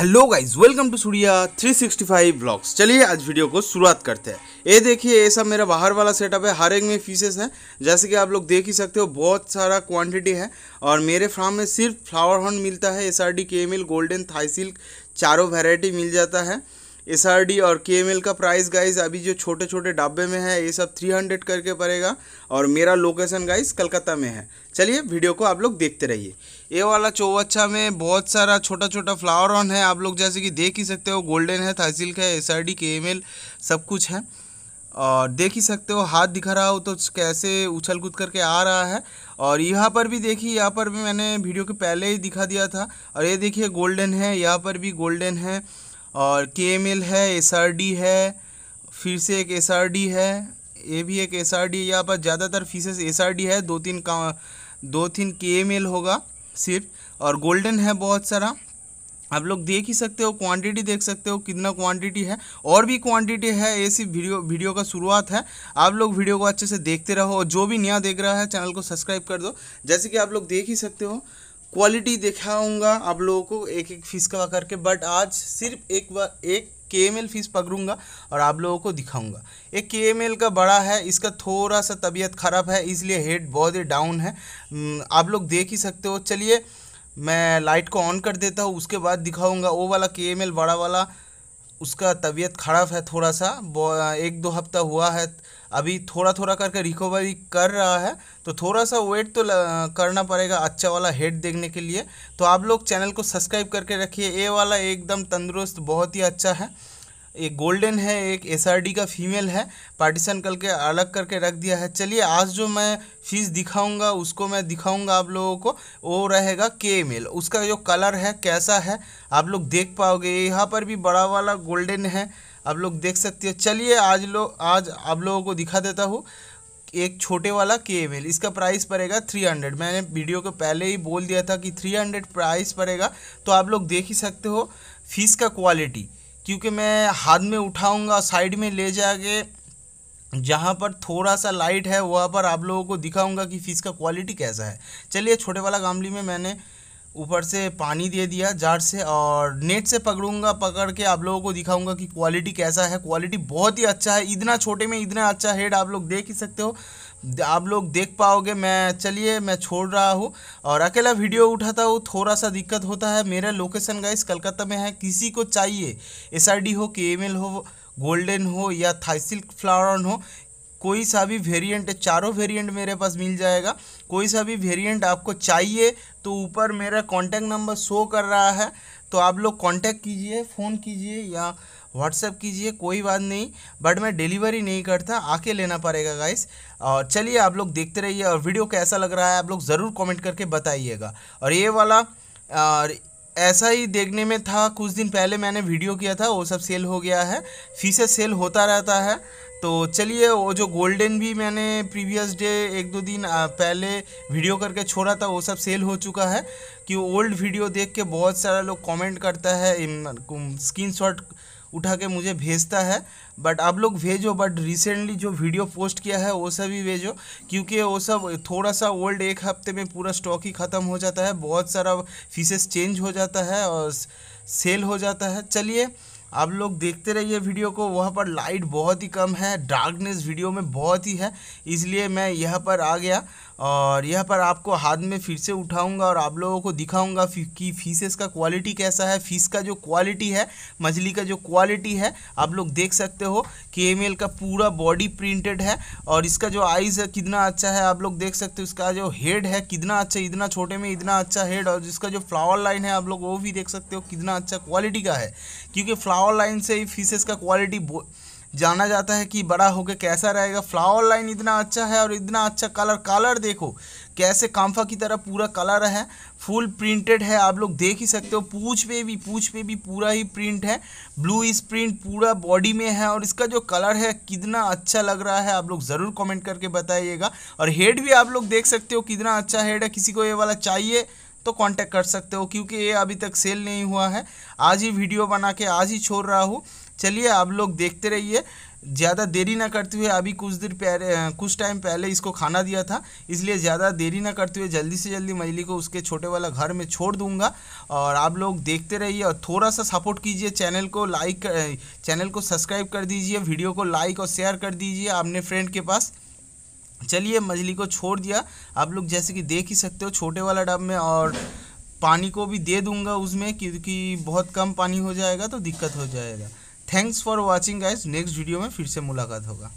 hello guys welcome to Surya 365 blogs चलिए आज video को शुरुआत करते हैं ये देखिए ये सब मेरा बाहर वाला सेटअप है हर एक में फीसेस हैं जैसे कि आप लोग देख ही सकते हो बहुत सारा क्वांटिटी है और मेरे फार्म में सिर्फ फ्लावर हॉर्न मिलता है S R D K M L golden Thai silk चारों वेराइटी मिल जाता है एस और के का प्राइस गाइज अभी जो छोटे छोटे डब्बे में है ये सब थ्री हंड्रेड करके पड़ेगा और मेरा लोकेशन गाइज कलकत्ता में है चलिए वीडियो को आप लोग देखते रहिए ये वाला चौवच्छा में बहुत सारा छोटा छोटा फ्लावर ऑन है आप लोग जैसे कि देख ही सकते हो गोल्डन है तहसील का है एस आर सब कुछ है और देख ही सकते हो हाथ दिखा रहा हो तो कैसे उछल कूद करके आ रहा है और यहाँ पर भी देखिए यहाँ पर भी मैंने वीडियो के पहले ही दिखा दिया था और ये देखिए गोल्डन है यहाँ पर भी गोल्डन है और के एम एल है एस आर डी है फिर से एक एस आर डी है ये भी एक एस आर डी यहाँ पर ज़्यादातर फीसेस एस आर डी है दो तीन का दो तीन के एम एल होगा सिर्फ और गोल्डन है बहुत सारा आप लोग देख ही सकते हो क्वांटिटी देख सकते हो कितना क्वांटिटी है और भी क्वांटिटी है ये सिर्फ वीडियो वीडियो का शुरुआत है आप लोग वीडियो को अच्छे से देखते रहो और जो भी नया देख रहा है चैनल को सब्सक्राइब कर दो जैसे कि आप लोग देख ही सकते हो क्वालिटी दिखाऊंगा आप लोगों को एक एक फ़ीस का करके बट आज सिर्फ एक बार एक के एम एल फीस पकड़ूंगा और आप लोगों को दिखाऊंगा एक के एम एल का बड़ा है इसका थोड़ा सा तबीयत ख़राब है इसलिए हेड बहुत ही डाउन है आप लोग देख ही सकते हो चलिए मैं लाइट को ऑन कर देता हूँ उसके बाद दिखाऊंगा वो वाला के एम एल बड़ा वाला उसका तबीयत ख़राब है थोड़ा सा एक दो हफ्ता हुआ है अभी थोड़ा थोड़ा करके रिकवरी कर रहा है तो थोड़ा सा वेट तो करना पड़ेगा अच्छा वाला हेड देखने के लिए तो आप लोग चैनल को सब्सक्राइब करके रखिए ये वाला एकदम तंदुरुस्त बहुत ही अच्छा है एक गोल्डन है एक एस का फीमेल है पार्टीशन करके अलग करके रख दिया है चलिए आज जो मैं फीस दिखाऊंगा उसको मैं दिखाऊंगा आप लोगों को वो रहेगा के मेल उसका जो कलर है कैसा है आप लोग देख पाओगे यहाँ पर भी बड़ा वाला गोल्डन है आप लोग देख सकते हो चलिए आज लोग आज आप लोगों को दिखा देता हूँ एक छोटे वाला के एम एल इसका प्राइस पड़ेगा थ्री हंड्रेड मैंने वीडियो के पहले ही बोल दिया था कि थ्री हंड्रेड प्राइस पड़ेगा तो आप लोग देख ही सकते हो फीस का क्वालिटी क्योंकि मैं हाथ में उठाऊंगा साइड में ले जाके जहाँ पर थोड़ा सा लाइट है वहाँ पर आप लोगों को दिखाऊंगा कि फ़ीस का क्वालिटी कैसा है चलिए छोटे वाला गामली में मैंने ऊपर से पानी दे दिया जार से और नेट से पकड़ूंगा पकड़ के आप लोगों को दिखाऊंगा कि क्वालिटी कैसा है क्वालिटी बहुत ही अच्छा है इतना छोटे में इतना अच्छा हेड आप लोग देख ही सकते हो आप लोग देख पाओगे मैं चलिए मैं छोड़ रहा हूँ और अकेला वीडियो उठाता हूँ थोड़ा सा दिक्कत होता है मेरा लोकेशन गाइस कलकत्ता में है किसी को चाहिए एस हो के हो गोल्डन हो या थाइसिल्क फ्लावर हो कोई सा भी वेरिएंट चारों वेरिएंट मेरे पास मिल जाएगा कोई सा भी वेरिएंट आपको चाहिए तो ऊपर मेरा कांटेक्ट नंबर शो कर रहा है तो आप लोग कांटेक्ट कीजिए फ़ोन कीजिए या व्हाट्सअप कीजिए कोई बात नहीं बट मैं डिलीवरी नहीं करता आके लेना पड़ेगा गाइस और चलिए आप लोग देखते रहिए और वीडियो कैसा लग रहा है आप लोग ज़रूर कॉमेंट करके बताइएगा और ये वाला और ऐसा ही देखने में था कुछ दिन पहले मैंने वीडियो किया था वो सब सेल हो गया है फीसे सेल होता रहता है तो चलिए वो जो गोल्डन भी मैंने प्रीवियस डे एक दो दिन पहले वीडियो करके छोड़ा था वो सब सेल हो चुका है कि ओल्ड वीडियो देख के बहुत सारा लोग कमेंट करता है स्क्रीन शॉट उठा के मुझे भेजता है बट आप लोग भेजो बट रिसेंटली जो वीडियो पोस्ट किया है वो सब भी भेजो क्योंकि वो सब थोड़ा सा ओल्ड एक हफ्ते में पूरा स्टॉक ही ख़त्म हो जाता है बहुत सारा फीसेस चेंज हो जाता है और सेल हो जाता है चलिए आप लोग देखते रहिए वीडियो को वहाँ पर लाइट बहुत ही कम है डार्कनेस वीडियो में बहुत ही है इसलिए मैं यहाँ पर आ गया और यह पर आपको हाथ में फिर से उठाऊंगा और आप लोगों को दिखाऊंगा कि फीसेस का क्वालिटी कैसा है फ़ीस का जो क्वालिटी है मछली का जो क्वालिटी है आप लोग देख सकते हो कि एम का पूरा बॉडी प्रिंटेड है और इसका जो आइज़ है कितना अच्छा है आप लोग देख सकते हो इसका जो हेड है कितना अच्छा इतना छोटे में इतना अच्छा हेड और जिसका जो फ्लावर लाइन है आप लोग वो भी देख सकते हो कितना अच्छा क्वालिटी का है क्योंकि फ्लावर लाइन से ही फीसेस का क्वालिटी जाना जाता है कि बड़ा होकर कैसा रहेगा फ्लावर लाइन इतना अच्छा है और इतना अच्छा कलर कलर देखो कैसे काम्फा की तरह पूरा कलर है फुल प्रिंटेड है आप लोग देख ही सकते हो पूछ पे भी पूछ पे भी पूरा ही प्रिंट है ब्लू इस प्रिंट पूरा बॉडी में है और इसका जो कलर है कितना अच्छा लग रहा है आप लोग ज़रूर कमेंट करके बताइएगा और हेड भी आप लोग देख सकते हो कितना अच्छा हेड है किसी को ये वाला चाहिए तो कांटेक्ट कर सकते हो क्योंकि ये अभी तक सेल नहीं हुआ है आज ही वीडियो बना के आज ही छोड़ रहा हूँ चलिए आप लोग देखते रहिए ज़्यादा देरी ना करते हुए अभी कुछ देर पहले कुछ टाइम पहले इसको खाना दिया था इसलिए ज़्यादा देरी ना करते हुए जल्दी से जल्दी मछली को उसके छोटे वाला घर में छोड़ दूंगा और आप लोग देखते रहिए और थोड़ा सा सपोर्ट कीजिए चैनल को लाइक चैनल को सब्सक्राइब कर दीजिए वीडियो को लाइक और शेयर कर दीजिए अपने फ्रेंड के पास चलिए मछली को छोड़ दिया आप लोग जैसे कि देख ही सकते हो छोटे वाला डब में और पानी को भी दे दूंगा उसमें क्योंकि बहुत कम पानी हो जाएगा तो दिक्कत हो जाएगा thanks for watching guys next video में फिर से मुलाकात होगा